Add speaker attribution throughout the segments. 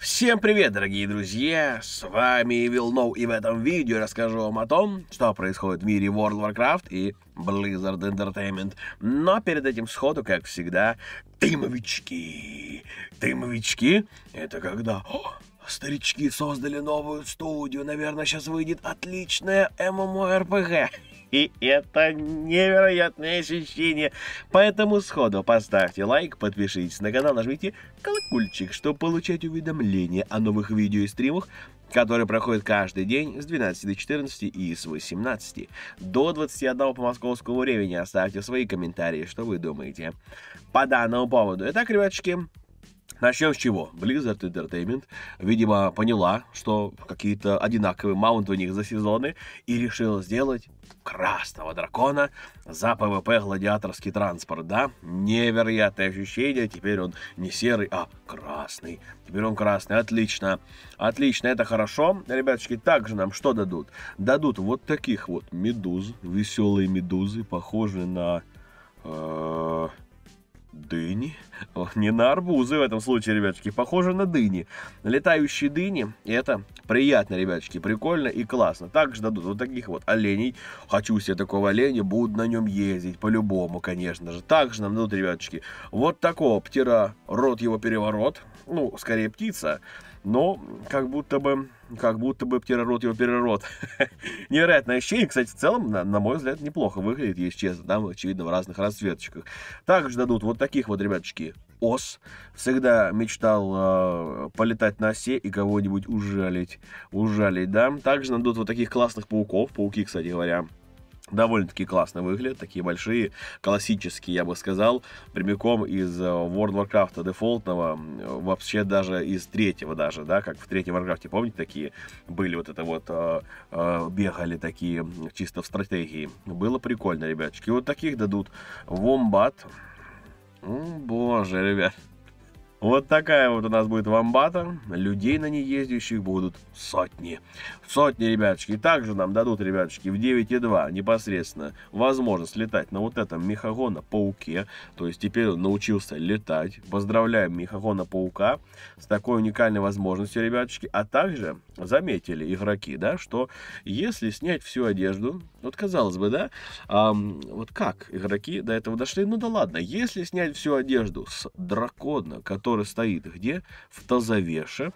Speaker 1: Всем привет, дорогие друзья! С вами Вилноу, и в этом видео я расскажу вам о том, что происходит в мире World of Warcraft и Blizzard Entertainment. Но перед этим сходу, как всегда, тымовички. Тымовички — это когда... О, а старички создали новую студию. Наверное, сейчас выйдет отличная MMORPG, И это невероятное ощущение. Поэтому сходу поставьте лайк, подпишитесь на канал, нажмите колокольчик, чтобы получать уведомления о новых видео и стримах, которые проходят каждый день с 12 до 14 и с 18 до 21 по московскому времени. Оставьте свои комментарии, что вы думаете по данному поводу. Итак, ребятушки, Начнем с чего? Blizzard Entertainment, видимо, поняла, что какие-то одинаковые маунты у них за сезоны, и решила сделать красного дракона за PvP гладиаторский транспорт, да? Невероятное ощущение, теперь он не серый, а красный. Теперь он красный, отлично. Отлично, это хорошо. Ребяточки, также нам что дадут? Дадут вот таких вот медуз, веселые медузы, похожие на... Э -э Дыни? Не на арбузы в этом случае, ребятки, похоже на дыни. Летающие дыни, это приятно, ребятки, прикольно и классно. Также дадут вот таких вот оленей. Хочу себе такого оленя, буду на нем ездить, по-любому, конечно же. Также нам дадут, ребятки, вот такого птера, рот его переворот, ну, скорее птица, но как будто бы как будто бы птерород его перерод. Невероятное ощущение, кстати, в целом, на, на мой взгляд, неплохо выглядит, если честно, там, очевидно, в разных расцветочках. Также дадут вот таких вот, ребяточки, ос. Всегда мечтал э, полетать на осе и кого-нибудь ужалить, ужалить, да. Также дадут вот таких классных пауков, пауки, кстати говоря, довольно-таки классно выглядят, такие большие, классические, я бы сказал, прямиком из э, World of Warcraft дефолтного, вообще даже из третьего даже, да, как в третьем Warcraft, помните, такие были вот это вот, э, э, бегали такие чисто в стратегии. Было прикольно, ребяточки. Вот таких дадут. Вомбат. Боже, ребят. Вот такая вот у нас будет вамбата. Людей на ней ездящих будут сотни. Сотни, ребяточки. также нам дадут, ребяточки, в 9.2 непосредственно возможность летать на вот этом Мехагона Пауке. То есть теперь он научился летать. Поздравляем Мехагона Паука с такой уникальной возможностью, ребяточки. А также заметили игроки, да, что если снять всю одежду, вот казалось бы, да, а, вот как игроки до этого дошли, ну да ладно, если снять всю одежду с дракона, который стоит где? В тазовеше,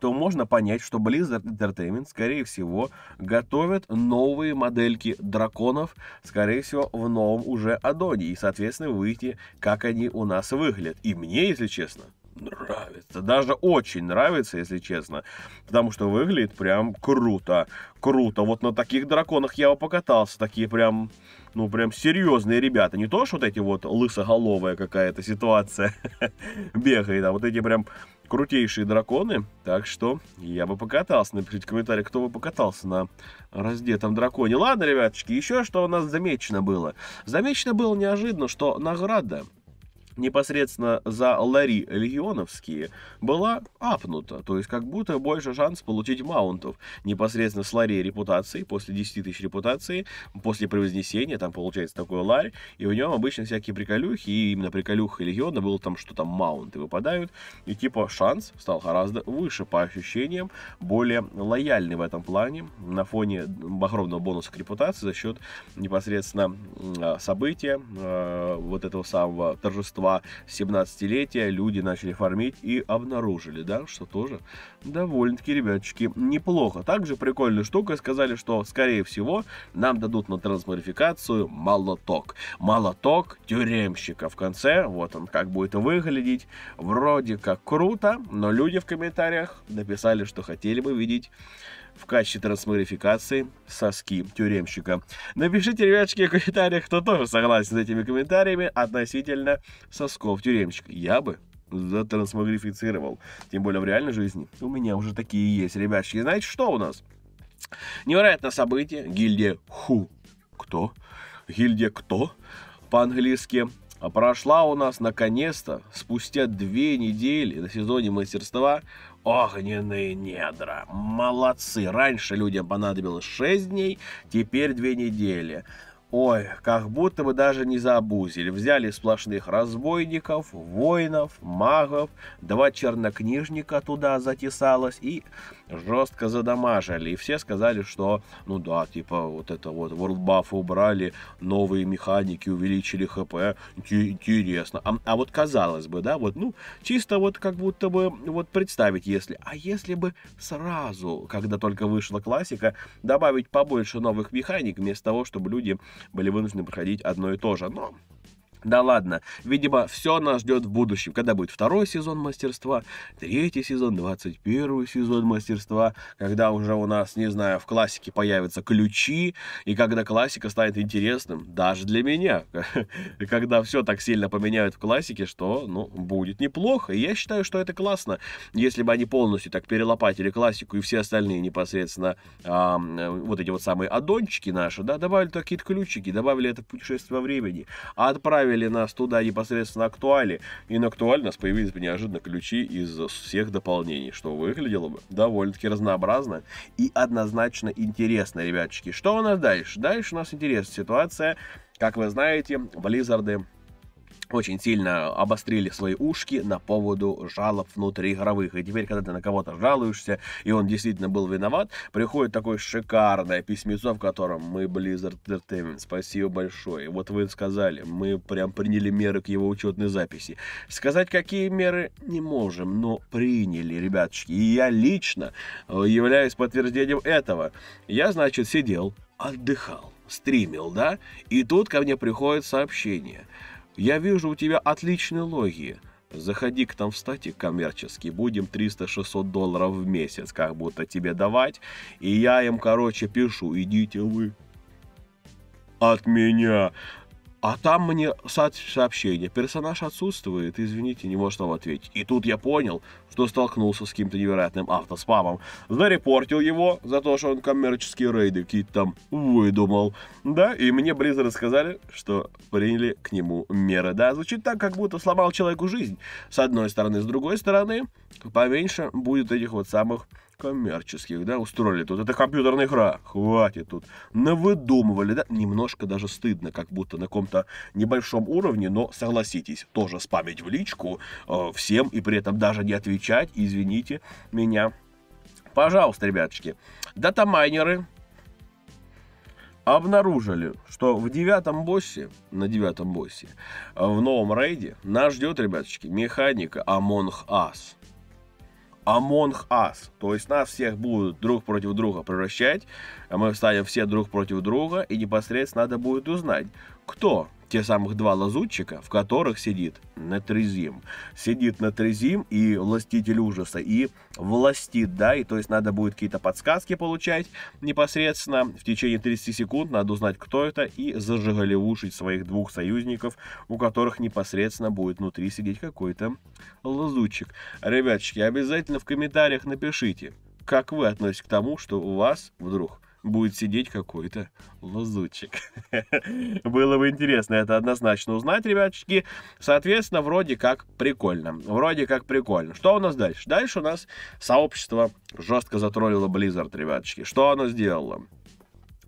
Speaker 1: то можно понять, что Blizzard Entertainment, скорее всего, готовят новые модельки драконов, скорее всего, в новом уже аддоне, и, соответственно, выйти, как они у нас выглядят. И мне, если честно, нравится. Даже очень нравится, если честно. Потому что выглядит прям круто. Круто. Вот на таких драконах я бы покатался. Такие прям, ну, прям серьезные ребята. Не то, что вот эти вот лысоголовая какая-то ситуация бегает, а вот эти прям крутейшие драконы. Так что я бы покатался. Напишите в комментариях, кто бы покатался на раздетом драконе. Ладно, ребяточки, еще что у нас замечено было. Замечено было неожиданно, что награда непосредственно за лари легионовские была апнута, то есть как будто больше шанс получить маунтов непосредственно с лари репутации, после 10 тысяч репутации, после превознесения, там получается такой ларь, и у него обычно всякие приколюхи, и именно приколюха легиона было там, что там маунты выпадают, и типа шанс стал гораздо выше по ощущениям, более лояльный в этом плане на фоне огромного бонуса к репутации за счет непосредственно а, события а, вот этого самого торжества торжества 17-летия люди начали фармить и обнаружили, да, что тоже довольно-таки, ребяточки, неплохо. Также прикольная штука, сказали, что, скорее всего, нам дадут на трансмодификацию молоток. Молоток тюремщика. В конце, вот он, как будет выглядеть. Вроде как круто, но люди в комментариях написали, что хотели бы видеть в качестве трансмарификации соски тюремщика. Напишите, ребятушки, в комментариях, кто тоже согласен с этими комментариями относительно сосков тюремщика. Я бы затрансмагрифицировал. Тем более в реальной жизни у меня уже такие есть, ребятушки. Знаете, что у нас? Невероятное событие. Гильдия Ху. Кто? Гильдия Кто? По-английски прошла у нас наконец-то, спустя две недели на сезоне мастерства, Огненные недра. Молодцы. Раньше людям понадобилось 6 дней, теперь 2 недели. Ой, как будто бы даже не заобузили. Взяли сплошных разбойников, воинов, магов, два чернокнижника туда затесалось и жестко задамажили. И все сказали, что, ну да, типа вот это вот World Buff убрали, новые механики увеличили ХП, интересно. А, а вот казалось бы, да, вот, ну, чисто вот как будто бы, вот представить если, а если бы сразу, когда только вышла классика, добавить побольше новых механик, вместо того, чтобы люди были вынуждены проходить одно и то же. Но да ладно, видимо, все нас ждет в будущем, когда будет второй сезон мастерства, третий сезон, двадцать первый сезон мастерства, когда уже у нас, не знаю, в классике появятся ключи, и когда классика станет интересным даже для меня, когда все так сильно поменяют в классике, что, ну, будет неплохо, и я считаю, что это классно, если бы они полностью так перелопатили классику и все остальные непосредственно а, вот эти вот самые аддончики наши, да, добавили какие-то ключики, добавили это путешествие во времени, отправили направили нас туда непосредственно актуали, и на актуаль нас появились бы неожиданно ключи из всех дополнений, что выглядело бы довольно-таки разнообразно и однозначно интересно, ребяточки. Что у нас дальше? Дальше у нас интересная ситуация. Как вы знаете, Близзарды очень сильно обострили свои ушки на поводу жалоб внутриигровых. И теперь, когда ты на кого-то жалуешься, и он действительно был виноват, приходит такое шикарное письмецо, в котором мы, Blizzard Entertainment, спасибо большое. Вот вы сказали, мы прям приняли меры к его учетной записи. Сказать, какие меры, не можем, но приняли, ребяточки. И я лично э, являюсь подтверждением этого. Я, значит, сидел, отдыхал, стримил, да, и тут ко мне приходит сообщение – я вижу у тебя отличные логи. Заходи к нам в статик коммерческий, будем 300-600 долларов в месяц как будто тебе давать. И я им, короче, пишу, идите вы от меня. А там мне сообщение. Персонаж отсутствует, извините, не может вам ответить. И тут я понял, что столкнулся с каким-то невероятным автоспамом. Зарепортил его за то, что он коммерческие рейды какие-то там выдумал. Да, и мне Близзы рассказали, что приняли к нему меры. Да, звучит так, как будто сломал человеку жизнь. С одной стороны, с другой стороны, поменьше будет этих вот самых коммерческих, да, устроили тут. Это компьютерная игра, хватит тут. Навыдумывали, да, немножко даже стыдно, как будто на каком-то небольшом уровне, но согласитесь, тоже спамить в личку э, всем и при этом даже не отвечать, извините меня. Пожалуйста, ребяточки. Датамайнеры обнаружили, что в девятом боссе, на девятом боссе, э, в новом рейде нас ждет, ребяточки, механика Among Us – Among Us. То есть нас всех будут друг против друга превращать. А мы встанем все друг против друга, и непосредственно надо будет узнать, кто те самых два лазутчика, в которых сидит Натрезим. Сидит Натрезим и властитель ужаса, и властит, да, и то есть надо будет какие-то подсказки получать непосредственно. В течение 30 секунд надо узнать, кто это, и зажигалевушить своих двух союзников, у которых непосредственно будет внутри сидеть какой-то лазутчик. Ребяточки, обязательно в комментариях напишите, как вы относитесь к тому, что у вас вдруг будет сидеть какой-то лазутчик. Было бы интересно это однозначно узнать, ребяточки. Соответственно, вроде как прикольно. Вроде как прикольно. Что у нас дальше? Дальше у нас сообщество жестко затроллило Blizzard, ребяточки. Что оно сделало?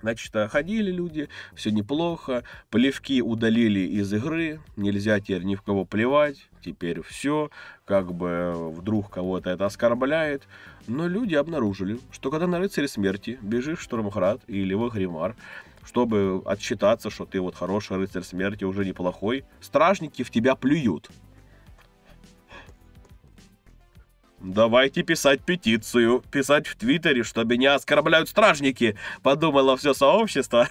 Speaker 1: Значит, а ходили люди, все неплохо, плевки удалили из игры, нельзя теперь ни в кого плевать, теперь все, как бы вдруг кого-то это оскорбляет. Но люди обнаружили, что когда на рыцаре смерти бежишь Штурмхрад или Вахримар, чтобы отсчитаться, что ты вот хороший рыцарь смерти, уже неплохой, стражники в тебя плюют. «Давайте писать петицию, писать в Твиттере, что меня оскорбляют стражники», — подумало все сообщество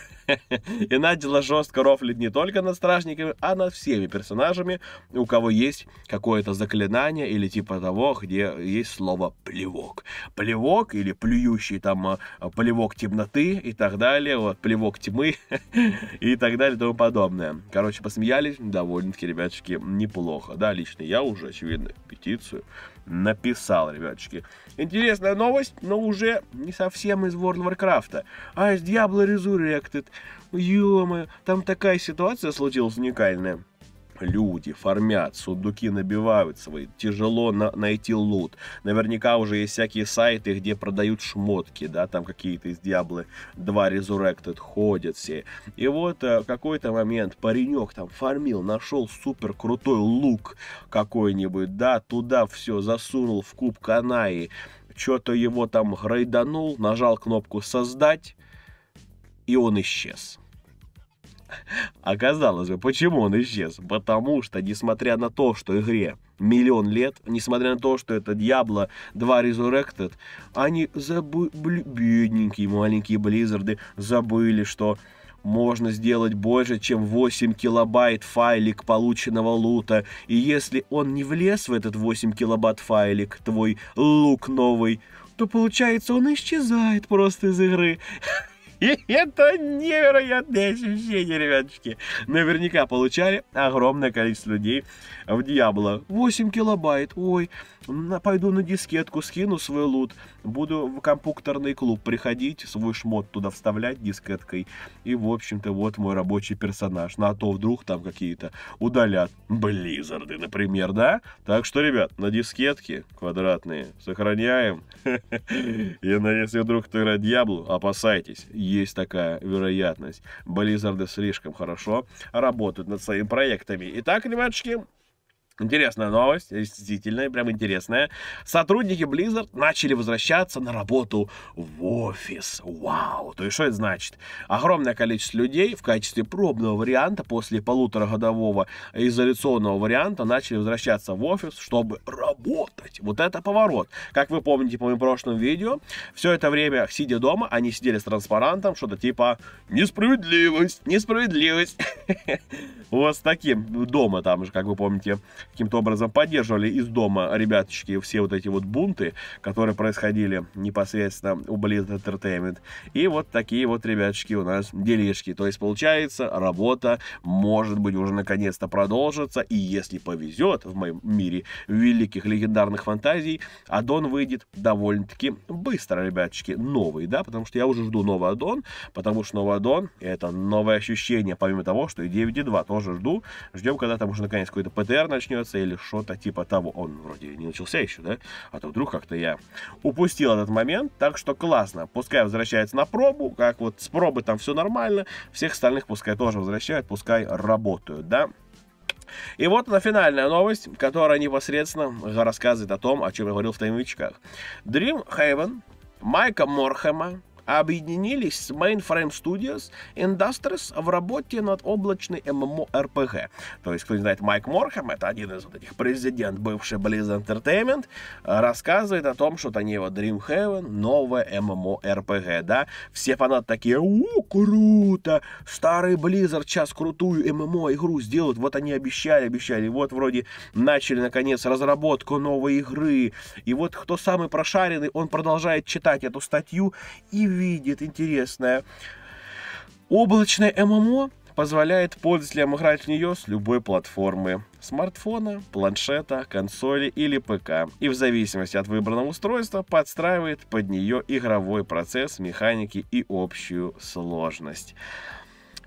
Speaker 1: и начала жестко рофлить не только над стражниками, а над всеми персонажами, у кого есть какое-то заклинание или типа того, где есть слово «плевок». Плевок или плюющий там а, а, плевок темноты и так далее, вот плевок тьмы и так далее и тому подобное. Короче, посмеялись, довольно-таки, ребяточки, неплохо. Да, лично я уже, очевидно, петицию написал, ребяточки. Интересная новость, но уже не совсем из World of Warcraft, а из Diablo Resurrected. Ё-моё, там такая ситуация случилась уникальная. Люди фармят, сундуки набивают свои, тяжело на найти лут. Наверняка уже есть всякие сайты, где продают шмотки, да, там какие-то из Диаблы 2 Resurrected ходят все. И вот э, какой-то момент паренек там фармил, нашел супер крутой лук какой-нибудь, да, туда все засунул в куб Канаи, что-то его там грейданул, нажал кнопку «Создать», и он исчез. Оказалось бы, почему он исчез? Потому что, несмотря на то, что игре миллион лет, несмотря на то, что это Diablo 2 Resurrected, они забыли, бедненькие маленькие Близзарды, забыли, что можно сделать больше, чем 8 килобайт файлик полученного лута. И если он не влез в этот 8 килобайт файлик, твой лук новый, то получается он исчезает просто из игры. Это невероятные ощущения, ребятушки. Наверняка получали огромное количество людей в Диабло. 8 килобайт, ой, пойду на дискетку, скину свой лут, буду в компьютерный клуб приходить, свой шмот туда вставлять дискеткой. И, в общем-то, вот мой рабочий персонаж. На ну, то вдруг там какие-то удалят Близзарды, например, да? Так что, ребят, на дискетке квадратные сохраняем. И на если вдруг кто играет Диаблу, опасайтесь. Есть такая вероятность. Близзарды слишком хорошо работают над своими проектами. Итак, ребятушки, Интересная новость, действительно, прям интересная. Сотрудники Blizzard начали возвращаться на работу в офис. Вау! То есть, что это значит? Огромное количество людей в качестве пробного варианта после полуторагодового изоляционного варианта начали возвращаться в офис, чтобы работать. Вот это поворот. Как вы помните по моим прошлым видео, все это время, сидя дома, они сидели с транспарантом, что-то типа «Несправедливость! Несправедливость!» Вот с таким дома там же, как вы помните, каким-то образом поддерживали из дома ребяточки все вот эти вот бунты, которые происходили непосредственно у Blizzard Entertainment. И вот такие вот ребяточки у нас делишки. То есть, получается, работа может быть уже наконец-то продолжится. И если повезет в моем мире великих легендарных фантазий, аддон выйдет довольно-таки быстро, ребяточки. Новый, да, потому что я уже жду новый аддон, потому что новый аддон — это новое ощущение, помимо того, что и 9.2 тоже тоже жду. Ждем, когда там уже наконец какой-то ПТР начнется или что-то типа того. Он вроде не начался еще, да? А то вдруг как-то я упустил этот момент. Так что классно. Пускай возвращается на пробу. Как вот с пробы там все нормально. Всех остальных пускай тоже возвращают, пускай работают, да? И вот она финальная новость, которая непосредственно рассказывает о том, о чем я говорил в таймвичках. Dream Haven Майка Морхема объединились с Mainframe Studios Industries в работе над облачной MMORPG. То есть, кто не знает, Майк Морхэм, это один из вот этих президент бывший Blizzard Entertainment, рассказывает о том, что это не его Dreamhaven, новая MMORPG, да. Все фанаты такие, о, круто, старый Blizzard сейчас крутую MMO-игру сделают, вот они обещали, обещали, вот вроде начали, наконец, разработку новой игры, и вот кто самый прошаренный, он продолжает читать эту статью и увидит интересное. Облачное ММО позволяет пользователям играть в нее с любой платформы – смартфона, планшета, консоли или ПК, и в зависимости от выбранного устройства подстраивает под нее игровой процесс, механики и общую сложность.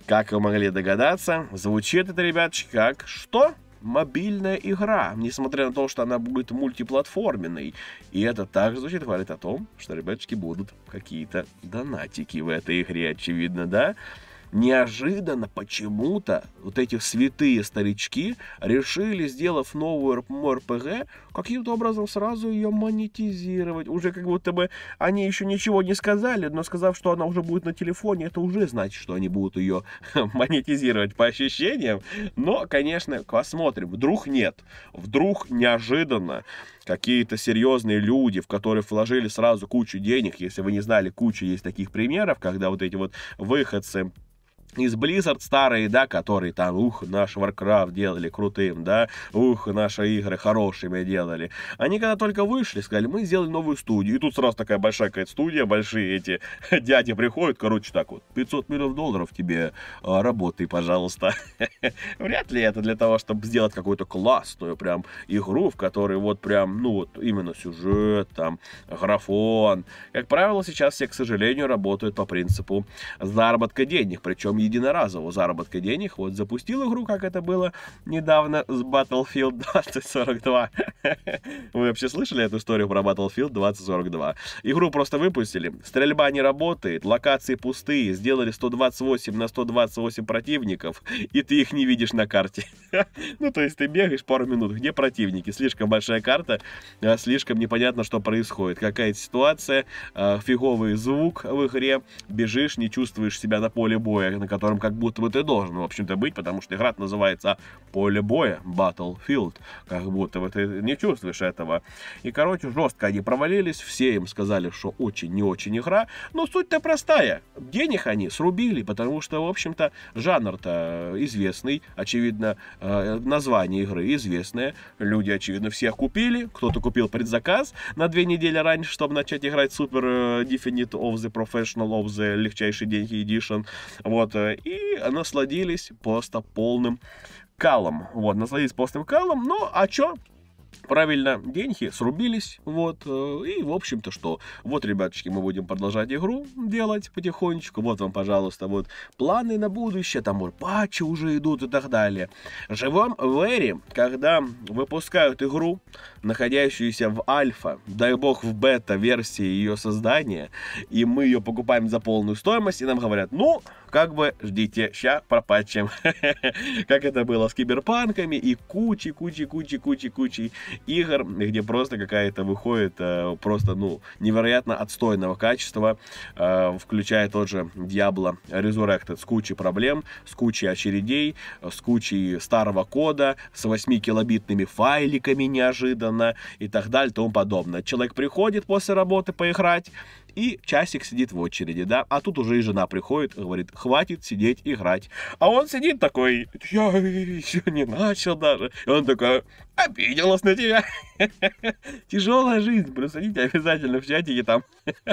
Speaker 1: Как вы могли догадаться, звучит это, ребяточки, как «Что?» мобильная игра, несмотря на то, что она будет мультиплатформенной. И это также звучит, говорит о том, что ребяточки будут какие-то донатики в этой игре, очевидно, да? неожиданно почему-то вот эти святые старички решили, сделав новую РПГ, каким-то образом сразу ее монетизировать. Уже как будто бы они еще ничего не сказали, но сказав, что она уже будет на телефоне, это уже значит, что они будут ее монетизировать по ощущениям. Но, конечно, посмотрим. Вдруг нет. Вдруг неожиданно какие-то серьезные люди, в которые вложили сразу кучу денег, если вы не знали, куча есть таких примеров, когда вот эти вот выходцы из Blizzard старые, да, которые там, ух, наш Warcraft делали крутым, да, ух, наши игры хорошими делали. Они когда только вышли, сказали, мы сделали новую студию. И тут сразу такая большая какая-то студия, большие эти дяди приходят, короче, так вот, 500 миллионов долларов тебе а, работай, пожалуйста. Вряд ли это для того, чтобы сделать какую-то классную прям игру, в которой вот прям, ну вот именно сюжет, там, графон. Как правило, сейчас все, к сожалению, работают по принципу заработка денег, причем единоразового заработка денег. Вот запустил игру, как это было недавно с Battlefield 2042. Вы вообще слышали эту историю про Battlefield 2042? Игру просто выпустили, стрельба не работает, локации пустые, сделали 128 на 128 противников, и ты их не видишь на карте. Ну, то есть ты бегаешь пару минут, где противники? Слишком большая карта, а слишком непонятно, что происходит, какая то ситуация, а, фиговый звук в игре, бежишь, не чувствуешь себя на поле боя, на котором как будто бы ты должен, в общем-то, быть, потому что игра называется «Поле боя», «Battlefield», как будто бы ты не чувствуешь этого. И, короче, жестко они провалились, все им сказали, что очень не очень игра, но суть-то простая. Денег они срубили, потому что, в общем-то, жанр-то известный, очевидно, э, название игры известное, люди, очевидно, всех купили, кто-то купил предзаказ на две недели раньше, чтобы начать играть Super Definite э, of the Professional of the легчайший деньги Edition, вот, и насладились просто полным калом. Вот, насладились полным калом. Ну, а чё? правильно, деньги срубились, вот, э, и, в общем-то, что, вот, ребяточки, мы будем продолжать игру делать потихонечку, вот вам, пожалуйста, вот, планы на будущее, там, вот, патчи уже идут и так далее. Живом в эре, когда выпускают игру, находящуюся в альфа, дай бог, в бета-версии ее создания, и мы ее покупаем за полную стоимость, и нам говорят, ну, как бы ждите, ща пропатчем. Как это было с киберпанками и кучи, кучи, кучи, кучи, кучи игр, где просто какая-то выходит э, просто, ну, невероятно отстойного качества, э, включая тот же Diablo Resurrected с кучей проблем, с кучей очередей, с кучей старого кода, с 8-килобитными файликами неожиданно и так далее, и тому подобное. Человек приходит после работы поиграть, и часик сидит в очереди, да, а тут уже и жена приходит и говорит, хватит сидеть играть. А он сидит такой, я еще не начал даже. И он такой, обиделась на тебя. Тяжелая жизнь, присадите обязательно в чатике там,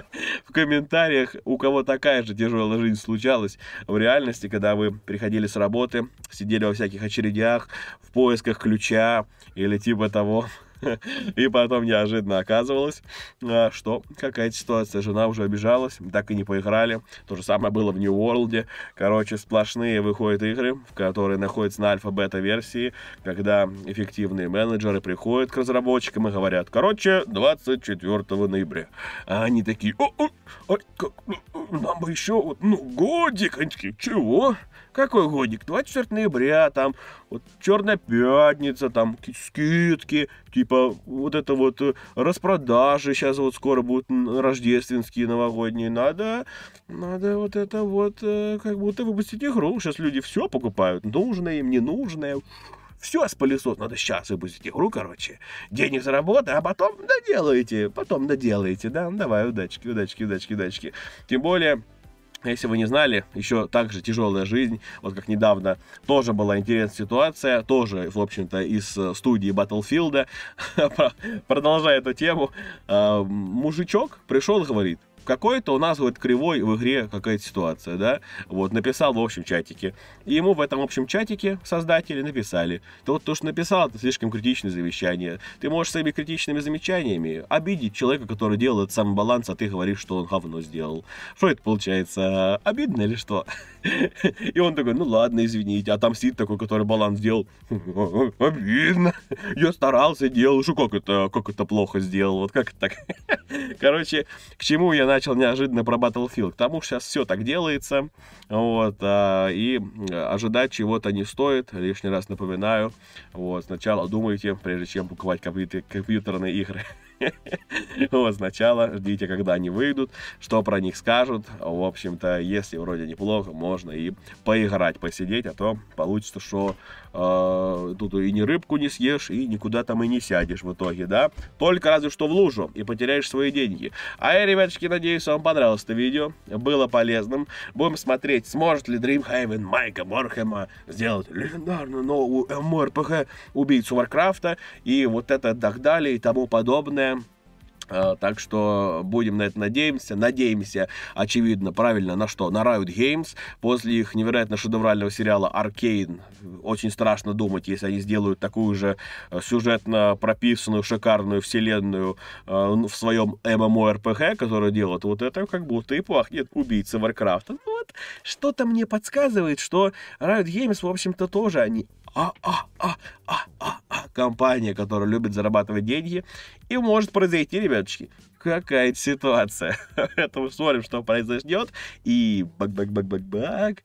Speaker 1: в комментариях, у кого такая же тяжелая жизнь случалась в реальности, когда вы приходили с работы, сидели во всяких очередях, в поисках ключа или типа того. И потом неожиданно оказывалось, а, что какая-то ситуация. Жена уже обижалась, так и не поиграли. То же самое было в New World. Короче, сплошные выходят игры, в которые находятся на альфа-бета-версии, когда эффективные менеджеры приходят к разработчикам и говорят, короче, 24 ноября. А они такие, о, о, о, как, ну, нам бы еще, ну, годик. Они такие, чего? Какой годик? 24 ноября, там, вот Черная Пятница, там, скидки, типа, вот это вот э, распродажи сейчас вот скоро будут рождественские, новогодние. Надо, надо вот это вот, э, как будто выпустить игру. Сейчас люди все покупают, нужное им, ненужное. Все с пылесос, надо сейчас выпустить игру, короче. Денег заработай, а потом доделаете, потом доделаете, да? Ну, давай, удачки, удачки, удачки, удачки. Тем более, а если вы не знали, еще также тяжелая жизнь, вот как недавно тоже была интересная ситуация, тоже, в общем-то, из э, студии Battlefield, продолжая эту тему, а, мужичок пришел и говорит, какой-то у нас вот кривой в игре какая-то ситуация, да, вот, написал в общем чатике, и ему в этом общем чатике создатели написали, то, то что написал, это слишком критичное завещание, ты можешь своими критичными замечаниями обидеть человека, который делал этот самый баланс, а ты говоришь, что он говно сделал. Что это получается, обидно или что? И он такой, ну ладно, извините, а там сидит такой, который баланс сделал, обидно, я старался, делал, что как это, как это плохо сделал, вот как так. Короче, к чему я начал неожиданно про Battlefield. К тому же сейчас все так делается, вот, а, и э, ожидать чего-то не стоит, лишний раз напоминаю, вот, сначала думайте, прежде чем покупать компьютерные игры. Вот сначала ждите, когда они выйдут, что про них скажут. В общем-то, если вроде неплохо, можно и поиграть, посидеть, а то получится, что а, тут и ни рыбку не съешь, и никуда там и не сядешь в итоге, да? Только разве что в лужу, и потеряешь свои деньги. А я, ребяточки, надеюсь, вам понравилось это видео, было полезным. Будем смотреть, сможет ли Dreamhaven Майка Морхема сделать легендарную новую МРПХ убийцу Варкрафта, и вот это так далее, и тому подобное. А, так что будем на это надеемся. Надеемся, очевидно, правильно, на что? На Riot Games. После их невероятно шедеврального сериала Аркейн очень страшно думать, если они сделают такую же э, сюжетно прописанную, шикарную вселенную э, в своем MMORPG, которую делают. Вот это как будто и пахнет убийца Варкрафта. Ну вот что-то мне подсказывает, что Riot Games, в общем-то, тоже они а, а, а, а, а, а компания, которая любит зарабатывать деньги. И может произойти, ребяточки, какая то ситуация. Поэтому смотрим, что произойдет. И бак-бак-бак-бак-бак.